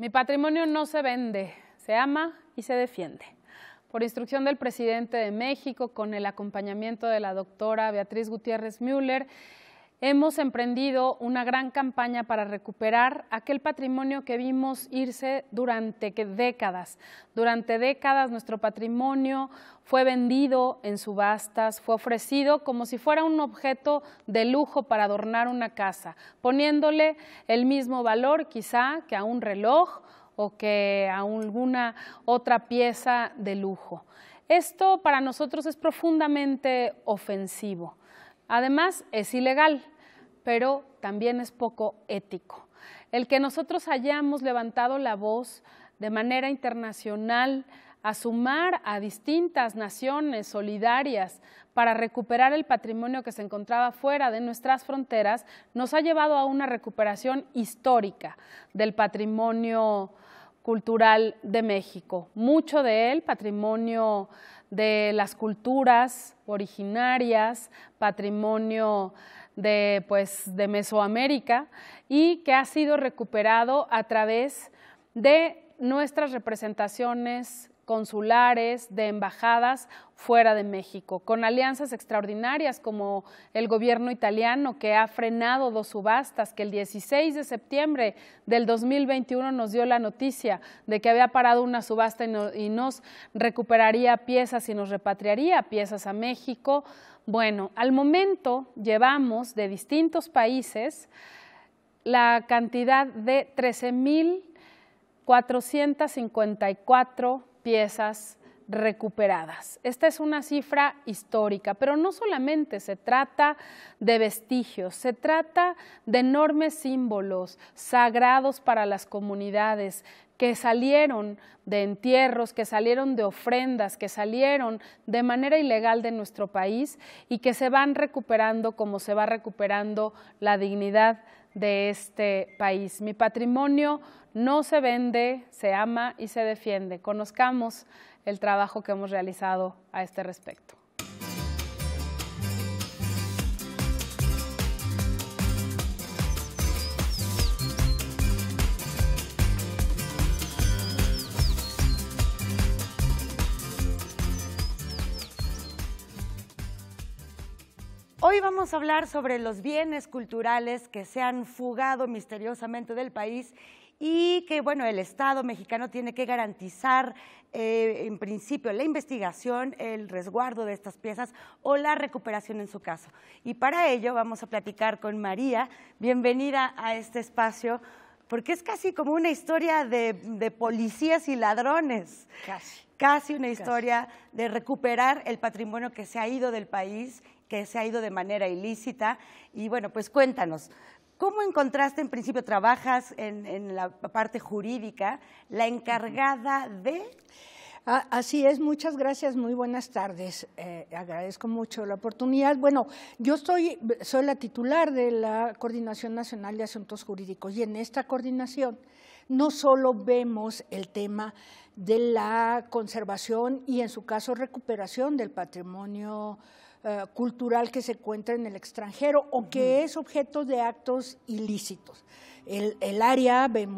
Mi patrimonio no se vende, se ama y se defiende. Por instrucción del presidente de México, con el acompañamiento de la doctora Beatriz Gutiérrez Müller, hemos emprendido una gran campaña para recuperar aquel patrimonio que vimos irse durante décadas. Durante décadas nuestro patrimonio fue vendido en subastas, fue ofrecido como si fuera un objeto de lujo para adornar una casa, poniéndole el mismo valor quizá que a un reloj o que a alguna otra pieza de lujo. Esto para nosotros es profundamente ofensivo. Además, es ilegal, pero también es poco ético. El que nosotros hayamos levantado la voz de manera internacional a sumar a distintas naciones solidarias para recuperar el patrimonio que se encontraba fuera de nuestras fronteras, nos ha llevado a una recuperación histórica del patrimonio cultural de México. Mucho de él, patrimonio de las culturas originarias, patrimonio de, pues, de Mesoamérica y que ha sido recuperado a través de nuestras representaciones consulares, de embajadas fuera de México, con alianzas extraordinarias como el gobierno italiano que ha frenado dos subastas, que el 16 de septiembre del 2021 nos dio la noticia de que había parado una subasta y, nos recuperaría piezas y nos repatriaría piezas a México. Bueno, al momento llevamos de distintos países la cantidad de 13.454 piezas recuperadas. Esta es una cifra histórica, pero no solamente se trata de vestigios, se trata de enormes símbolos sagrados para las comunidades que salieron de entierros, que salieron de ofrendas, que salieron de manera ilegal de nuestro país y que se van recuperando como se va recuperando la dignidad de este país. Mi patrimonio no se vende, se ama y se defiende. Conozcamos el trabajo que hemos realizado a este respecto. vamos a hablar sobre los bienes culturales que se han fugado misteriosamente del país y que, bueno, el Estado mexicano tiene que garantizar, eh, en principio, la investigación, el resguardo de estas piezas o la recuperación en su caso. Y para ello vamos a platicar con María. Bienvenida a este espacio porque es casi como una historia de, policías y ladrones. Casi. Casi una historia de recuperar el patrimonio que se ha ido del país que se ha ido de manera ilícita. Y bueno, pues cuéntanos, ¿Cómo encontraste, en principio, trabajas en, la parte jurídica, la encargada de... Ah, así es, muchas gracias, muy buenas tardes. Eh, agradezco mucho la oportunidad. Bueno, yo soy, soy la titular de la Coordinación Nacional de Asuntos Jurídicos y en esta coordinación no solo vemos el tema de la conservación y, en su caso, recuperación del patrimonio eh, cultural que se encuentra en el extranjero o que es objeto de actos ilícitos. El, área ve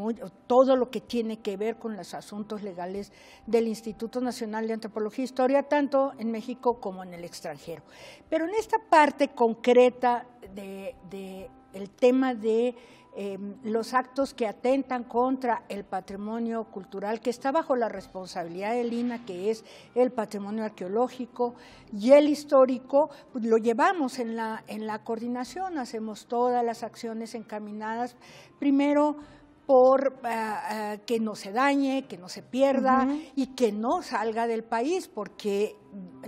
todo lo que tiene que ver con los asuntos legales del Instituto Nacional de Antropología e Historia, tanto en México como en el extranjero. Pero en esta parte concreta del tema de Em, los actos que atentan contra el patrimonio cultural, que está bajo la responsabilidad del INA, que es el patrimonio arqueológico y el histórico, pues, lo llevamos en la, coordinación, hacemos todas las acciones encaminadas, primero por ah, ah, que no se dañe, que no se pierda y que no salga del país, porque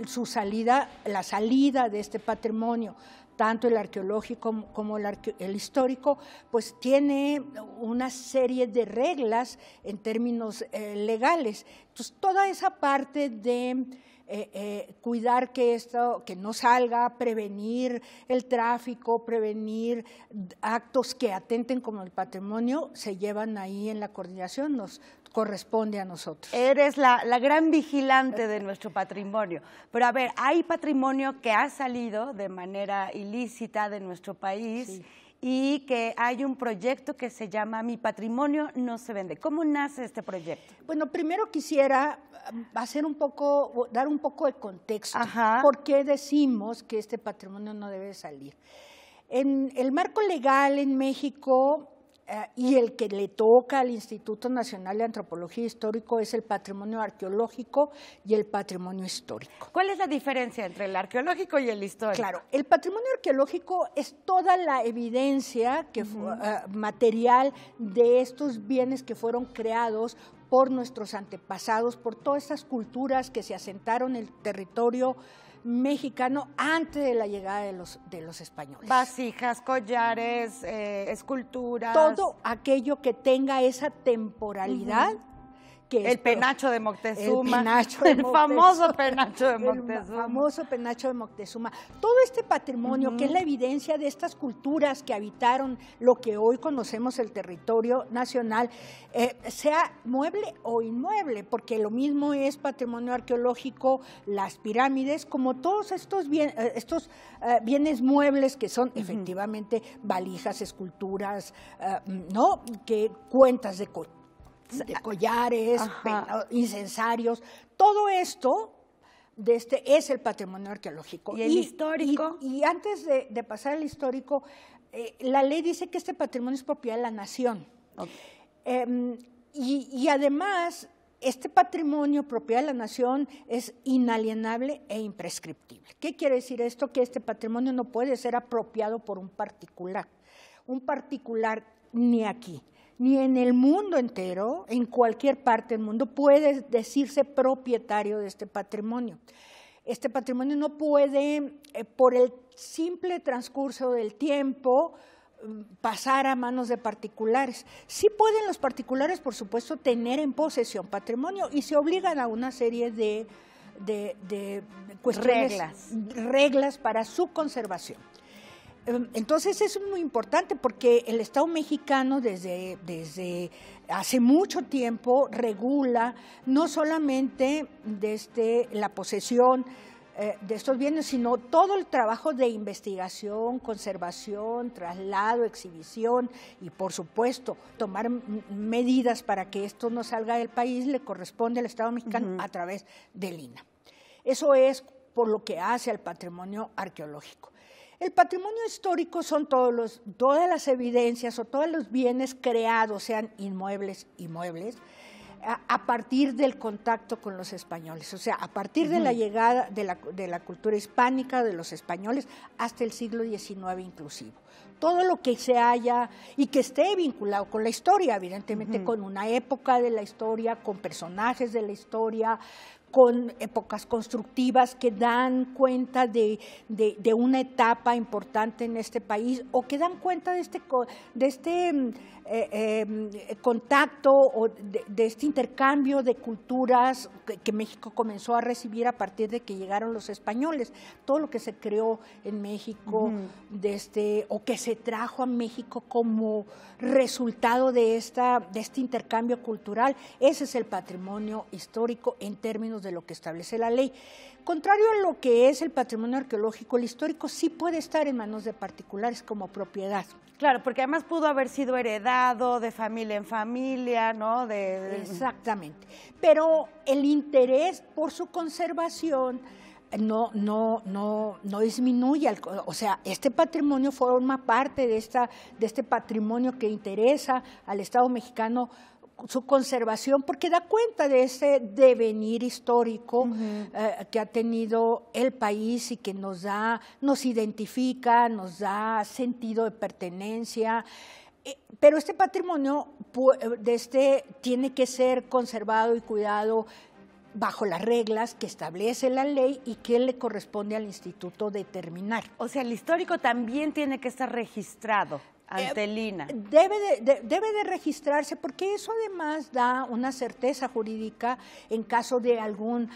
su salida, la salida de este patrimonio tanto el arqueológico como el, histórico, pues tiene una serie de reglas en términos eh, legales. Entonces, toda esa parte de... Eh, eh, cuidar que esto, que no salga, prevenir el tráfico, prevenir actos que atenten como el patrimonio, se llevan ahí en la coordinación. Nos, corresponde a nosotros. Eres la, gran vigilante de nuestro patrimonio. Pero a ver, hay patrimonio que ha salido de manera ilícita de nuestro país. y que hay un proyecto que se llama Mi patrimonio no se vende. ¿Cómo nace este proyecto? Bueno, primero quisiera um, hacer un poco, dar un poco de contexto. ¿Por qué decimos que este patrimonio no debe salir? En el marco legal en México eh, y el que le toca al Instituto Nacional de Antropología Histórico es el patrimonio arqueológico y el patrimonio histórico. ¿Cuál es la diferencia entre el arqueológico y el histórico? Claro, el patrimonio arqueológico es toda la evidencia que eh, material de estos bienes que fueron creados por nuestros antepasados, por todas esas culturas que se asentaron en el territorio mexicano antes de la llegada de los, de los españoles. Vasijas, collares, eh, esculturas. Todo aquello que tenga esa temporalidad el penacho de Moctezuma. El, famoso penacho de Moctezuma. El famoso penacho de Moctezuma. Todo este patrimonio que es la evidencia de estas culturas que habitaron lo que hoy conocemos el territorio nacional, eh, sea mueble o inmueble, porque lo mismo es patrimonio arqueológico, las pirámides, como todos estos, eh, estos eh, bienes muebles que son efectivamente valijas, esculturas, ¿no? Que cuentas de de collares, incensarios, todo esto de este es el patrimonio arqueológico. Y el histórico. Y, antes de, pasar al histórico, eh, la ley dice que este patrimonio es propiedad de la nación. Em, y además, este patrimonio propiedad de la nación es inalienable e imprescriptible. ¿Qué quiere decir esto? Que este patrimonio no puede ser apropiado por un particular. Un particular ni aquí ni en el mundo entero, en cualquier parte del mundo, puede decirse propietario de este patrimonio. Este patrimonio no puede, eh, por el simple transcurso del tiempo, mm, pasar a manos de particulares. Sí pueden los particulares, por supuesto, tener en posesión patrimonio y se obligan a una serie de, de cuestiones, reglas. reglas para su conservación. Em, entonces es muy importante porque el Estado mexicano desde, hace mucho tiempo regula no solamente desde este, la posesión, eh, de estos bienes, sino todo el trabajo de investigación, conservación, traslado, exhibición y, por supuesto, tomar medidas para que esto no salga del país le corresponde al Estado mexicano a través del INA. Eso es por lo que hace al patrimonio arqueológico. El patrimonio histórico son todos los, todas las evidencias o todos los bienes creados, sean inmuebles, inmuebles, a, partir del contacto con los españoles, o sea, a partir de la llegada de la, de la cultura hispánica, de los españoles, hasta el siglo XIX inclusivo. todo lo que se haya y que esté vinculado con la historia, evidentemente con una época de la historia, con personajes de la historia, con épocas constructivas que dan cuenta de, una etapa importante en este país o que dan cuenta de este, de este mm, eh, eh, contacto o de, este intercambio de culturas que, México comenzó a recibir a partir de que llegaron los españoles, todo lo que se creó en México este, o que se trajo a México como resultado de, esta, de este intercambio cultural, ese es el patrimonio histórico en términos de lo que establece la ley. Contrario a lo que es el patrimonio arqueológico, el histórico sí puede estar en manos de particulares como propiedad. Claro, porque además pudo haber sido heredado de familia en familia, ¿no? Exactamente. Pero el interés por su conservación no, no, no, no disminuye. O sea, este patrimonio forma parte de, esta, de este patrimonio que interesa al Estado mexicano su conservación, porque da cuenta de ese devenir histórico eh, que ha tenido el país y que nos da, nos identifica, nos da sentido de pertenencia. Eh, pero este patrimonio eh, de este, tiene que ser conservado y cuidado bajo las reglas que establece la ley y que le corresponde al instituto determinar. O sea, el histórico también tiene que estar registrado. Eh, Antelina. debe, de, debe de registrarse porque eso además da una certeza jurídica en caso de algún,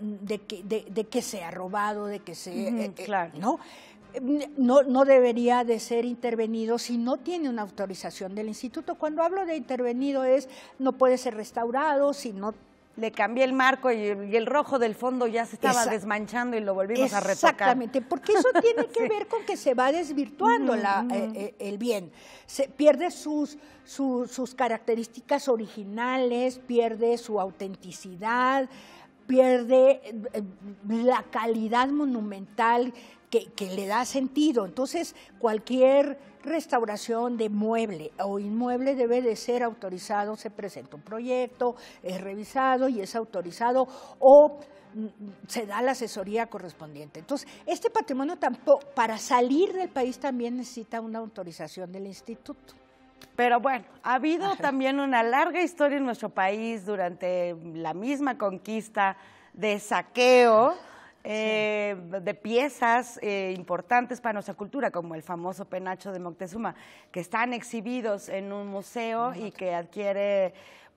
de que, de, que sea robado, de que se eh, eh, claro. ¿no? No, no, debería de ser intervenido si no tiene una autorización del instituto. Cuando hablo de intervenido es no puede ser restaurado si no le cambié el marco y, el rojo del fondo ya se estaba desmanchando y lo volvimos a retocar. Exactamente, porque eso tiene que ver con que se va desvirtuando eh, eh, el bien. Se pierde sus, sus características originales, pierde su autenticidad, pierde eh, la calidad monumental que, le da sentido. Entonces, cualquier restauración de mueble o inmueble debe de ser autorizado, se presenta un proyecto, es revisado y es autorizado o mm, se da la asesoría correspondiente. Entonces, este patrimonio tampoco, para salir del país también necesita una autorización del instituto. Pero bueno, ha habido también una larga historia en nuestro país durante la misma conquista de saqueo. Eh, de piezas eh, importantes para nuestra cultura, como el famoso penacho de Moctezuma, que están exhibidos en un museo y que adquiere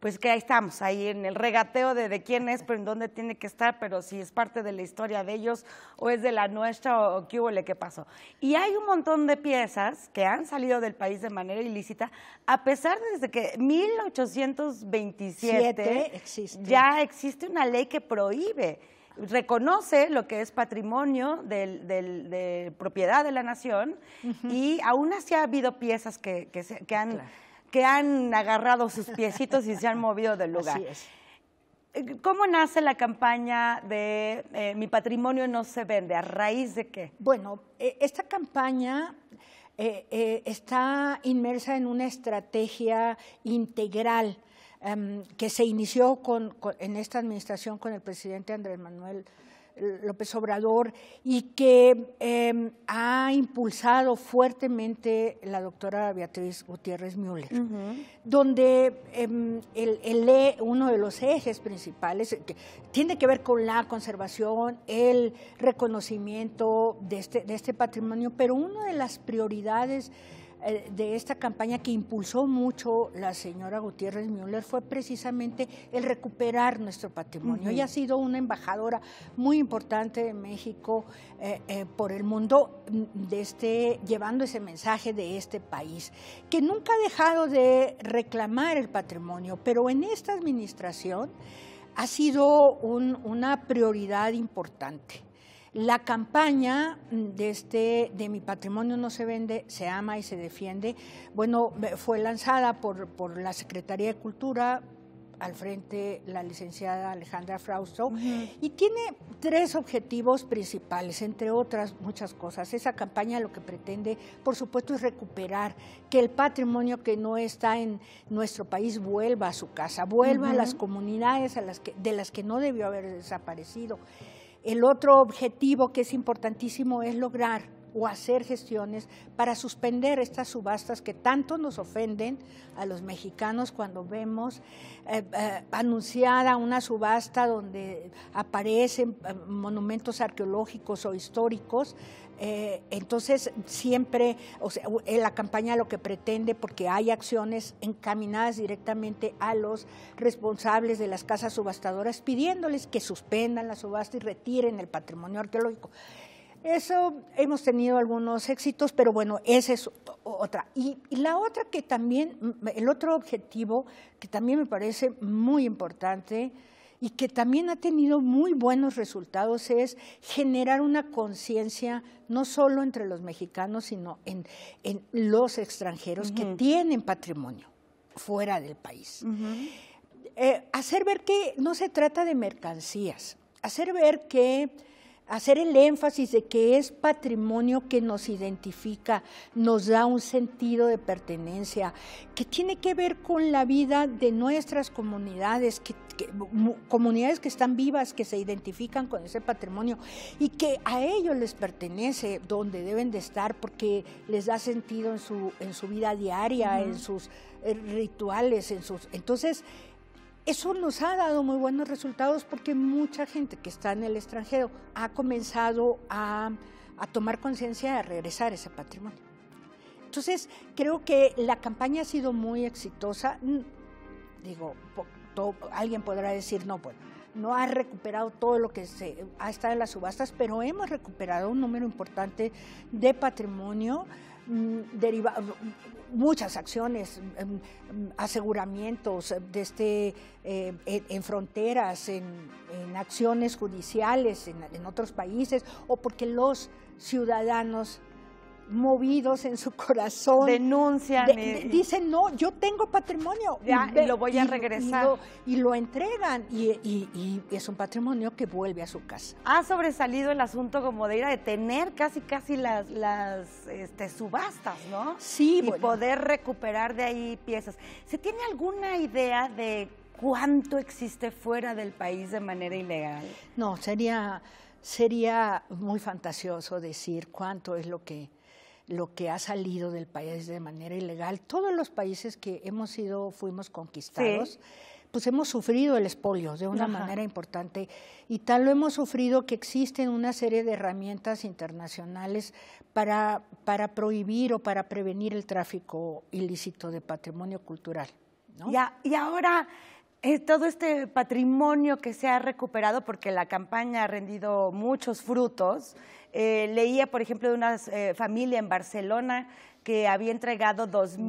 pues que ahí estamos, ahí en el regateo de, quién es, pero en dónde tiene que estar, pero si es parte de la historia de ellos o es de la nuestra o, qué hubo, qué pasó. Y hay un montón de piezas que han salido del país de manera ilícita, a pesar desde que 1827 existe. ya existe una ley que prohíbe reconoce lo que es patrimonio del, de propiedad de la nación y aún así ha habido piezas que, que, se, que han que han agarrado sus piecitos y se han movido del lugar. Así eh, ¿Cómo nace la campaña de eh, Mi patrimonio no se vende? ¿A raíz de qué? Bueno, eh, esta campaña está inmersa en una estrategia integral em, que se inició en esta administración con el presidente Andrés Manuel López Obrador y que em, ha impulsado fuertemente la doctora Beatriz Gutiérrez Müller, donde em, el, e, uno de los ejes principales que tiene que ver con la conservación, el reconocimiento de este, de este patrimonio, pero una de las prioridades eh, de esta campaña que impulsó mucho la señora Gutiérrez Müller fue precisamente el recuperar nuestro patrimonio. Ella ha sido una embajadora muy importante de México eh, eh, por el mundo, mm, de este, llevando ese mensaje de este país, que nunca ha dejado de reclamar el patrimonio, pero en esta administración ha sido una prioridad importante. La campaña de, este, de Mi Patrimonio No Se Vende, Se Ama y Se Defiende, bueno, fue lanzada por, la Secretaría de Cultura, al frente la licenciada Alejandra Frausto, y tiene tres objetivos principales, entre otras muchas cosas. Esa campaña lo que pretende, por supuesto, es recuperar que el patrimonio que no está en nuestro país vuelva a su casa, vuelva a las comunidades de las que no debió haber desaparecido. El otro objetivo que es importantísimo es lograr o hacer gestiones para suspender estas subastas que tanto nos ofenden a los mexicanos cuando vemos eh, eh, anunciada una subasta donde aparecen eh, monumentos arqueológicos o históricos. entonces, siempre, o la campaña lo que pretende, porque hay acciones encaminadas directamente a los responsables de las casas subastadoras pidiéndoles que suspendan la subasta y retiren el patrimonio arqueológico. Eso hemos tenido algunos éxitos, pero bueno, esa es otra. Y, la otra que también, mm, el otro objetivo que también me parece muy importante y que también ha tenido muy buenos resultados es generar una conciencia no solo entre los mexicanos, sino en, los extranjeros que tienen patrimonio fuera del país. Eh, hacer ver que no se trata de mercancías, hacer ver que hacer el énfasis de que es patrimonio que nos identifica, nos da un sentido de pertenencia, que tiene que ver con la vida de nuestras comunidades, comunidades que están vivas, que se identifican con ese patrimonio y que a ellos les pertenece donde deben de estar porque les da sentido en su, en su vida diaria, en sus eh, rituales, en sus... Entonces, eso nos ha dado muy buenos resultados porque mucha gente que está en el extranjero ha comenzado a, tomar conciencia de regresar ese patrimonio. Entonces, creo que la campaña ha sido muy exitosa. Mm, digo, alguien podrá decir, no, bueno, no ha recuperado todo lo que se, ha estado en las subastas, pero hemos recuperado un número importante de patrimonio mm, derivado, muchas acciones, em, em, aseguramientos este, eh, en, fronteras, en, acciones judiciales en otros países, o porque los ciudadanos movidos en su corazón. Denuncian. Eh, dicen, no, yo tengo patrimonio. Ya, y, lo voy a regresar. Y lo, entregan. Y, es un patrimonio que vuelve a su casa. Ha sobresalido el asunto como de ir a detener casi, casi las, las este, subastas, ¿no? Sí. Y poder recuperar de ahí piezas. ¿Se tiene alguna idea de cuánto existe fuera del país de manera ilegal? No, sería... Sería muy fantasioso decir cuánto es lo que lo que ha salido del país de manera ilegal. Todos los países que hemos sido, fuimos conquistados, pues hemos sufrido el espolio de una manera importante y tal lo hemos sufrido que existen una serie de herramientas internacionales para, prohibir o para prevenir el tráfico ilícito de patrimonio cultural. y ahora eh, todo este patrimonio que se ha recuperado, porque la campaña ha rendido muchos frutos, eh, leía, por ejemplo, de una eh, familia en Barcelona que había entregado más de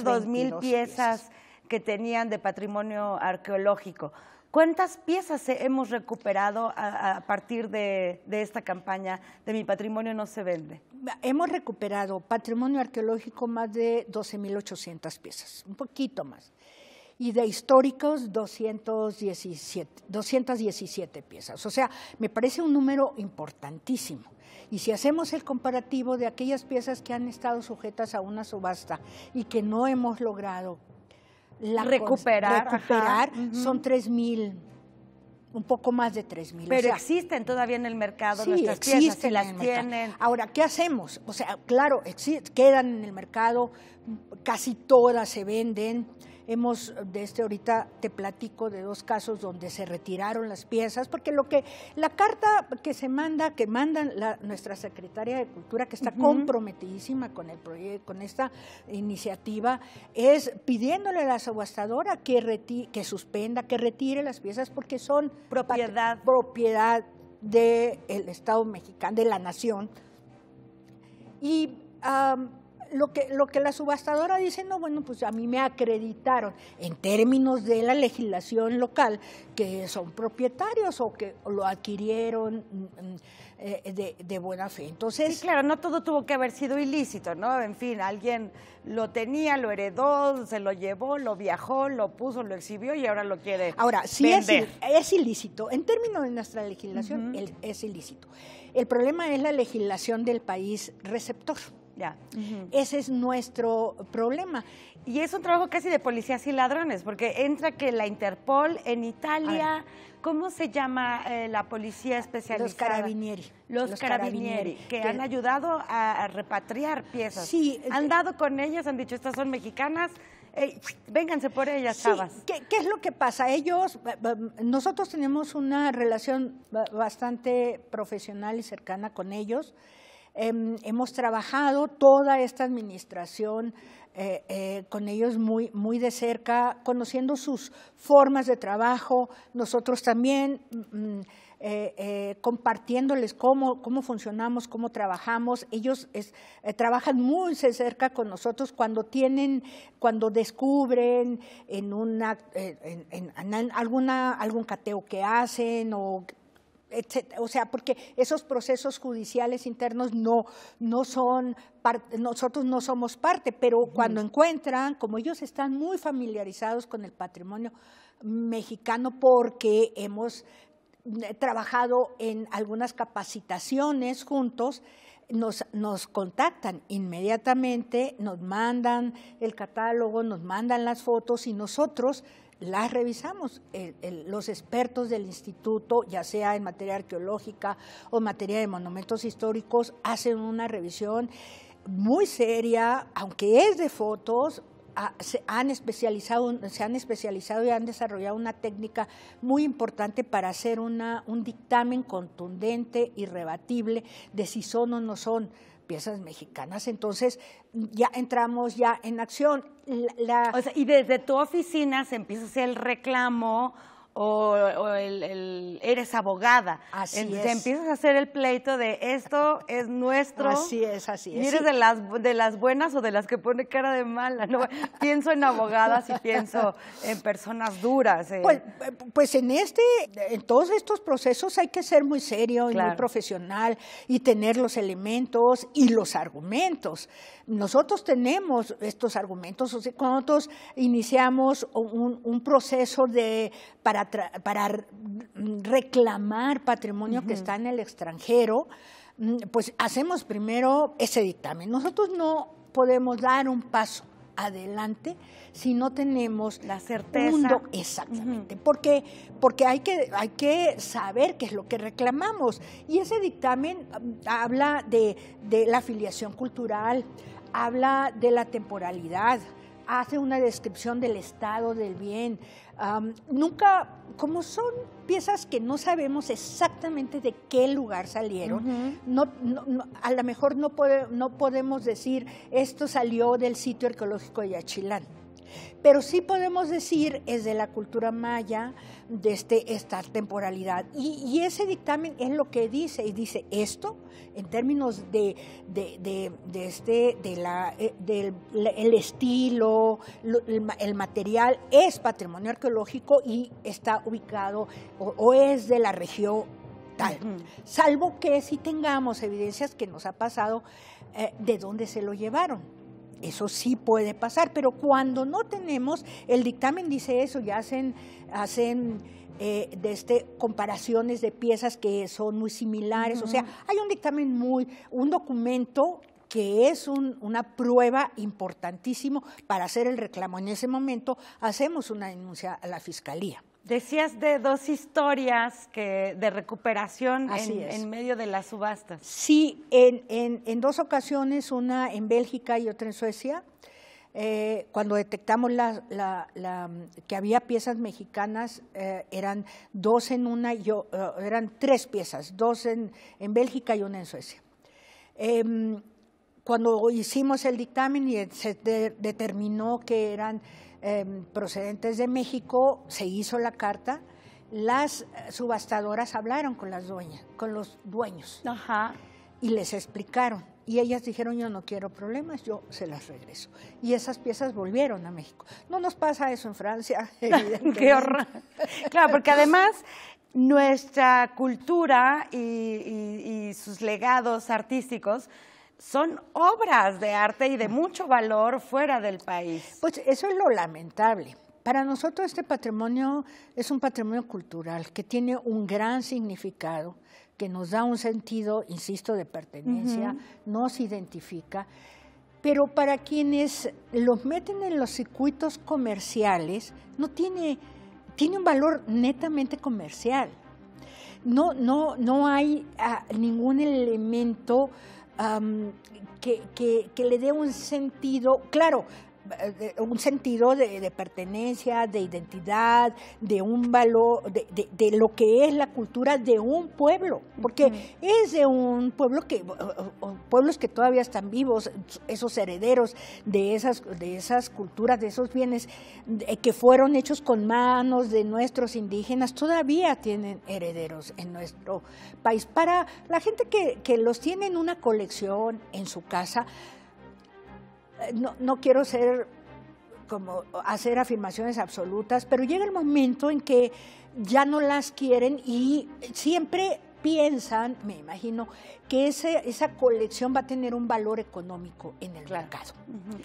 2.000 mil piezas, que tenían de patrimonio arqueológico. ¿Cuántas piezas hemos recuperado a, partir de, de, esta campaña de Mi Patrimonio No Se Vende? Hemos recuperado patrimonio arqueológico más de 12.800 piezas, un poquito más y de históricos 217, piezas. O sea, me parece un número importantísimo. Y si hacemos el comparativo de aquellas piezas que han estado sujetas a una subasta y que no hemos logrado recuperar, son mil, 3.000 un poco más de 3.000. mil. Pero existen todavía en el mercado nuestras piezas, si las tienen. Ahora, ¿qué hacemos? O sea, claro, quedan en el mercado, casi todas se venden, Hemos, de este ahorita te platico de dos casos donde se retiraron las piezas, porque lo que, la carta que se manda, que manda nuestra secretaria de Cultura, que está comprometidísima con el con esta iniciativa, es pidiéndole a la subastadora que, que suspenda, que retire las piezas porque son propiedad, propiedad del Estado mexicano, de la nación. Y lo que, lo que la subastadora dice, no, bueno, pues a mí me acreditaron en términos de la legislación local que son propietarios o que lo adquirieron mm, mm, eh, de, buena fe. Entonces, sí, claro, no todo tuvo que haber sido ilícito, ¿no? En fin, alguien lo tenía, lo heredó, se lo llevó, lo viajó, lo puso, lo exhibió y ahora lo quiere. Ahora, sí Es, ilícito. En términos de nuestra legislación, es ilícito. El problema es la legislación del país receptor. Ese es nuestro problema. Y es un trabajo casi de policías y ladrones, porque entra que la Interpol en Italia, ¿cómo se llama eh, la policía especializada? Los carabinieri. Los, carabinieri, que, han ayudado a, repatriar piezas. Sí. Han dado con ellas, han dicho, estas son mexicanas, eh, vénganse por ellas, ¿qué, ¿qué, es lo que pasa? Ellos, eh, nosotros tenemos una relación bastante profesional y cercana con ellos. Em, hemos trabajado toda esta administración eh, eh, con ellos muy, muy de cerca, conociendo sus formas de trabajo, nosotros también mm, mm, eh, compartiéndoles cómo, funcionamos, cómo trabajamos. Ellos trabajan muy de cerca con nosotros cuando tienen, cuando descubren en, una, alguna, algún cateo que hacen o o sea, porque esos procesos judiciales internos no, son, parte, nosotros no somos parte, pero cuando encuentran, como ellos están muy familiarizados con el patrimonio mexicano porque hemos eh, trabajado en algunas capacitaciones juntos, nos, contactan inmediatamente, nos mandan el catálogo, nos mandan las fotos y nosotros las revisamos los expertos del instituto, ya sea en materia arqueológica o en materia de monumentos históricos, hacen una revisión muy seria, aunque es de fotos, se han, especializado, se han especializado y han desarrollado una técnica muy importante para hacer una, un dictamen contundente, irrebatible, de si son o no son piezas mexicanas. Entonces, ya entramos ya en acción. y desde tu oficina se empieza el reclamo o, el, eres abogada. Así empiezas a hacer el pleito de esto es nuestro. Así es, así es. Y eres de, las, de las buenas o de las que pone cara de mala. ¿no? pienso en abogadas y pienso en personas duras. Eh. Pues, pues, en este, en todos estos procesos hay que ser muy serio y muy profesional y tener los elementos y los argumentos. Nosotros tenemos estos argumentos, o sea, cuando nosotros iniciamos un, proceso de, para, reclamar patrimonio que está en el extranjero, mm, pues hacemos primero ese dictamen. Nosotros no podemos dar un paso adelante si no tenemos la certeza. exactamente, porque, porque hay, que, hay que saber qué es lo que reclamamos. Y ese dictamen um, habla de, de la afiliación cultural, habla de la temporalidad, hace una descripción del estado del bien. nunca, como son piezas que no sabemos exactamente de qué lugar salieron, a lo mejor no, no podemos decir esto salió del sitio arqueológico de Yachilán pero sí podemos decir es de la cultura maya, de este, esta temporalidad. Y, ese dictamen es lo que dice, y dice esto en términos de, este, de la, eh, del estilo, el, material, es patrimonio arqueológico y está ubicado o, es de la región tal. Salvo que si tengamos evidencias que nos ha pasado eh, de dónde se lo llevaron eso sí puede pasar, pero cuando no tenemos, el dictamen dice eso, ya hacen, hacen eh, este, comparaciones de piezas que son muy similares, o sea, hay un dictamen muy, un documento que es una prueba importantísimo para hacer el reclamo. En ese momento hacemos una denuncia a la Fiscalía. Decías de dos historias que, de recuperación en, medio de las subastas. Sí, en, dos ocasiones, una en Bélgica y otra en Suecia, eh, cuando detectamos que había piezas mexicanas, eh, eran dos en una, yo, eh, eran tres piezas, dos en, Bélgica y una en Suecia. Em, cuando hicimos el dictamen y se determinó que eran Em, procedentes de México, se hizo la carta, las eh, subastadoras hablaron con las dueñas, con los dueños, y les explicaron. Y ellas dijeron, yo no quiero problemas, yo se las regreso. Y esas piezas volvieron a México. No nos pasa eso en Francia, evidentemente. Claro, porque además nuestra cultura y sus legados artísticos son obras de arte y de mucho valor fuera del país. Pues eso es lo lamentable. Para nosotros este patrimonio es un patrimonio cultural que tiene un gran significado, que nos da un sentido, insisto, de pertenencia, nos identifica, pero para quienes los meten en los circuitos comerciales, no tiene, tiene un valor netamente comercial. No, no, no hay ah, ningún elemento que, que, le dé un sentido, claro, eh, eh, un sentido de, pertenencia, de identidad, de un valor, de, lo que es la cultura de un pueblo, porque es de un pueblo que, pueblos que todavía están vivos, esos herederos de esas, de esas culturas, de esos bienes eh, que fueron hechos con manos de nuestros indígenas, todavía tienen herederos en nuestro país. Para la gente que los tiene en una colección, en su casa, no, no quiero ser como hacer afirmaciones absolutas, pero llega el momento en que ya no las quieren y siempre piensan, me imagino, que esa colección va a tener un valor económico en el mercado.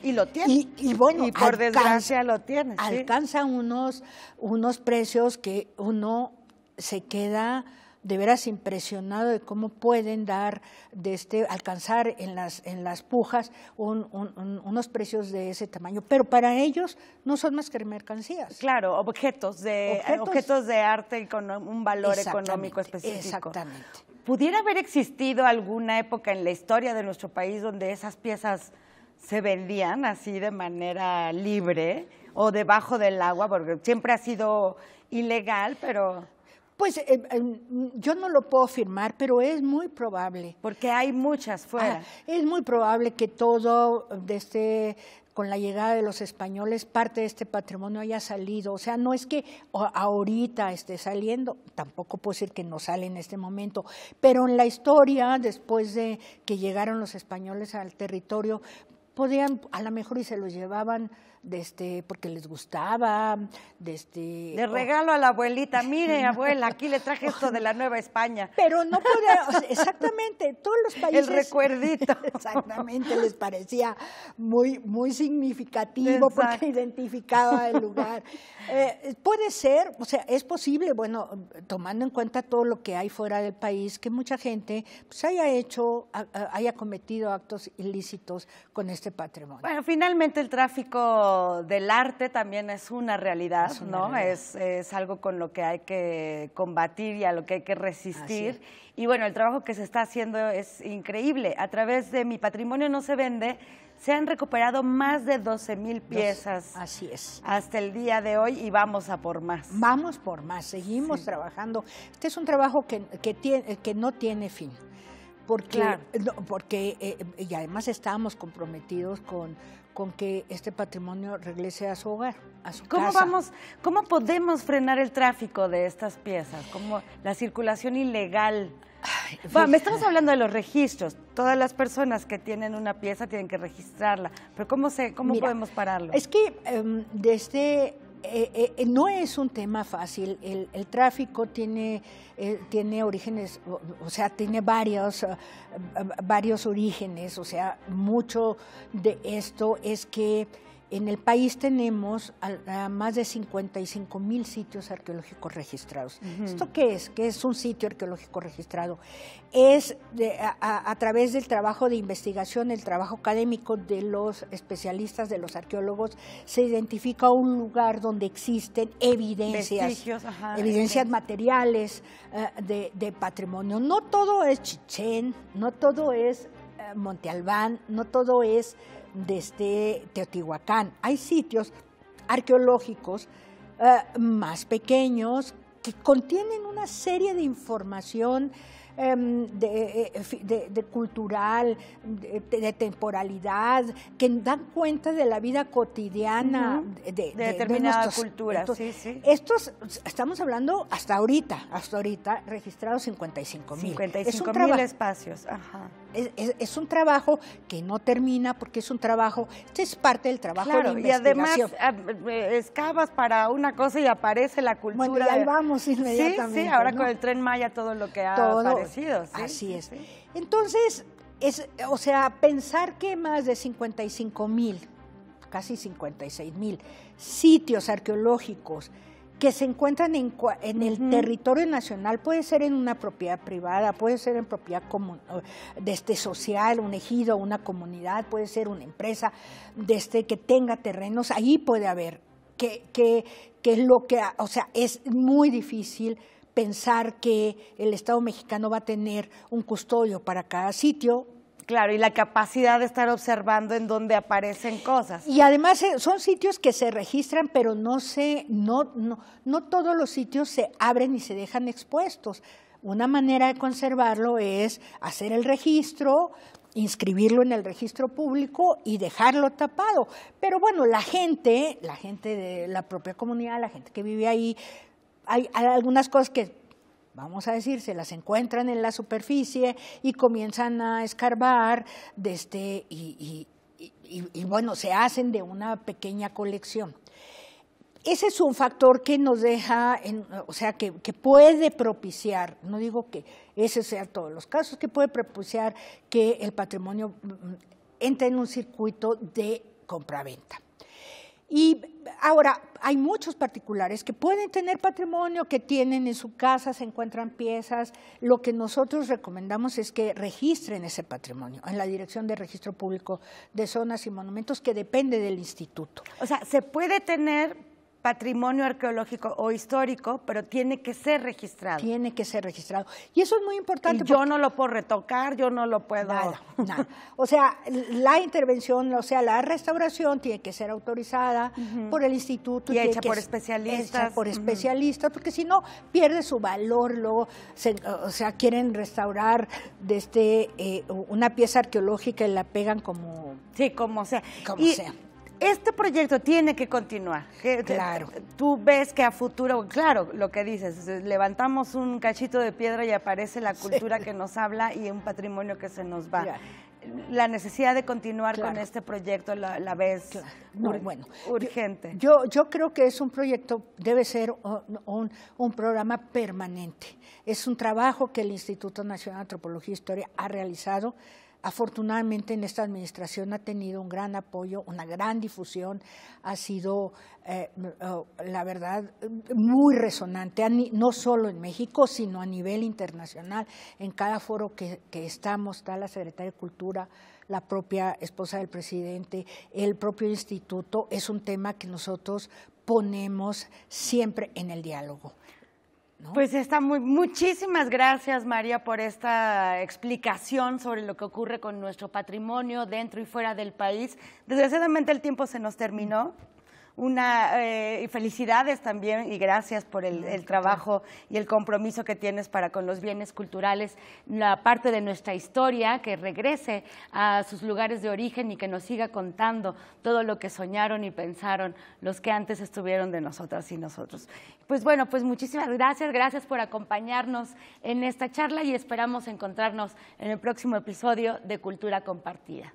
Y lo tiene. Y, bueno, por alcanza, desgracia lo tiene. Alcanza unos, unos precios que uno se queda de veras impresionado de cómo pueden dar, de este, alcanzar en las, en las pujas unos precios de ese tamaño. Pero para ellos no son más que mercancías. Claro, objetos de, objetos de arte con un valor económico específico. Exactamente. ¿Pudiera haber existido alguna época en la historia de nuestro país donde esas piezas se vendían así de manera libre o debajo del agua? Porque siempre ha sido ilegal, pero... Pues eh, em, mm, yo no lo puedo afirmar, pero es muy probable. Porque hay muchas ah, fuera. es muy probable que todo este, con la llegada de los españoles parte de este patrimonio haya salido. O sea, no es que ahorita esté saliendo, tampoco puedo decir que no sale en este momento, pero en la historia, después de que llegaron los españoles al territorio, podían, a lo mejor y se los llevaban de este, porque les gustaba, de este. Le oh. regalo a la abuelita, mire, abuela, aquí le traje esto de la Nueva España. Pero no podía, exactamente, todos los países. El recuerdito. Exactamente, les parecía muy, muy significativo porque identificaba el lugar. Eh, puede ser, o sea, es posible, bueno, tomando en cuenta todo lo que hay fuera del país, que mucha gente pues, haya hecho, haya cometido actos ilícitos con este patrimonio. Bueno, finalmente el tráfico del arte también es una realidad, ¿no? Es, algo con lo que hay que combatir y a lo que hay que resistir. Y bueno, el trabajo que se está haciendo es increíble. A través de Mi Patrimonio No Se Vende, se han recuperado más de 12 mil piezas. así es. Hasta el día de hoy y vamos a por más. Vamos por más, seguimos trabajando. Este es un trabajo que, tiene, eh, que no tiene fin. Porque, porque eh, y además estamos comprometidos con, con que este patrimonio regrese a su hogar, a su ¿Cómo Vamos, ¿Cómo podemos frenar el tráfico de estas piezas? ¿Cómo la circulación ilegal? bueno, pues, me estamos ah. hablando de los registros. Todas las personas que tienen una pieza tienen que registrarla. Pero ¿cómo, se, cómo podemos pararlo? Es que em, desde eh, eh, eh, no es un tema fácil. El, el tráfico tiene, eh, tiene orígenes, o, sea, tiene varios, ah, varios orígenes. O sea, mucho de esto es que en el país tenemos más de 55 mil sitios arqueológicos registrados. ¿Esto qué es? ¿Qué es un sitio arqueológico registrado? Es a, través del trabajo de investigación, el trabajo académico de los especialistas, de los arqueólogos, se identifica un lugar donde existen evidencias, evidencias materiales eh, de, de patrimonio. No todo es Chichén, no todo es eh, Monte Albán, no todo es desde Teotihuacán. Hay sitios arqueológicos eh, más pequeños que contienen una serie de información em, eh, de, cultural, de, temporalidad, que dan cuenta de la vida cotidiana de, determinadas culturas. Estos, estamos hablando hasta ahorita, hasta ahorita registrados 55 mil. 55 mil espacios, ajá es, un trabajo que no termina porque es un trabajo, este es parte del trabajo de de investigación. Y además ah, eh, excavas para una cosa y aparece la cultura. Bueno, y ahí vamos inmediatamente. Sí, sí, ahora con el Tren Maya todo lo que ha aparecido. ¿sí? Así es. Entonces, o sea, pensar que más de 55 mil, casi 56 mil sitios arqueológicos que se encuentran en, el territorio nacional, puede ser en una propiedad privada, puede ser en propiedad de este social, un ejido, una comunidad, puede ser una empresa desde este que tenga terrenos, ahí puede haber, que, que, que es lo que, o sea, es muy difícil pensar que el Estado mexicano va a tener un custodio para cada sitio, Claro, y la capacidad de estar observando en donde aparecen cosas. Y además eh, son sitios que se registran, pero no se, no, no, no todos los sitios se abren y se dejan expuestos. Una manera de conservarlo es hacer el registro, inscribirlo en el registro público y dejarlo tapado. Pero bueno, la gente, la gente de la propia comunidad, la gente que vive ahí, hay, hay algunas cosas que vamos a decir, se las encuentran en la superficie y comienzan a escarbar desde, y, bueno, se hacen de una pequeña colección ese es un factor que nos deja, o sea, que, que, puede propiciar, no digo que ese sea todos los casos, que puede propiciar que el patrimonio mm, mm, entre en un circuito de compraventa. Y ahora, hay muchos particulares que pueden tener patrimonio, que tienen en su casa, se encuentran piezas. Lo que nosotros recomendamos es que registren ese patrimonio en la Dirección de Registro Público de Zonas y Monumentos, que depende del instituto. O sea, se puede tener patrimonio arqueológico o histórico, pero tiene que ser registrado. Tiene que ser registrado. Y eso es muy importante. yo no lo puedo retocar, yo no lo puedo. Nada, O sea, la intervención, o sea, la restauración tiene que ser autorizada por el instituto. Y hecha por especialistas. por especialistas, porque si no, pierde su valor. Luego, o sea, quieren restaurar desde este, eh, una pieza arqueológica y la pegan como. Sí, como sea. Como sea este proyecto tiene que continuar. Claro. Tú ves que a futuro, claro, lo que dices, levantamos un cachito de piedra y aparece la cultura que nos habla y un patrimonio que se nos va. La necesidad de continuar con este proyecto la, la ves bueno, urgente. Yo, yo creo que es un proyecto, debe ser un, un programa permanente. Es un trabajo que el Instituto Nacional de Antropología e Historia ha realizado Afortunadamente en esta administración ha tenido un gran apoyo, una gran difusión, ha sido, eh, eh, la verdad, muy resonante, no solo en México, sino a nivel internacional. En cada foro que, que estamos está la Secretaria de Cultura, la propia esposa del presidente, el propio instituto, es un tema que nosotros ponemos siempre en el diálogo. Pues está muy, muchísimas gracias María por esta explicación sobre lo que ocurre con nuestro patrimonio dentro y fuera del país. Desgraciadamente el tiempo se nos terminó una eh, felicidades también y gracias por el, el, trabajo y el compromiso que tienes para con los bienes culturales, la parte de nuestra historia que regrese a sus lugares de origen y que nos siga contando todo lo que soñaron y pensaron los que antes estuvieron de nosotras y nosotros. Pues bueno, pues muchísimas gracias, gracias por acompañarnos en esta charla y esperamos encontrarnos en el próximo episodio de Cultura Compartida.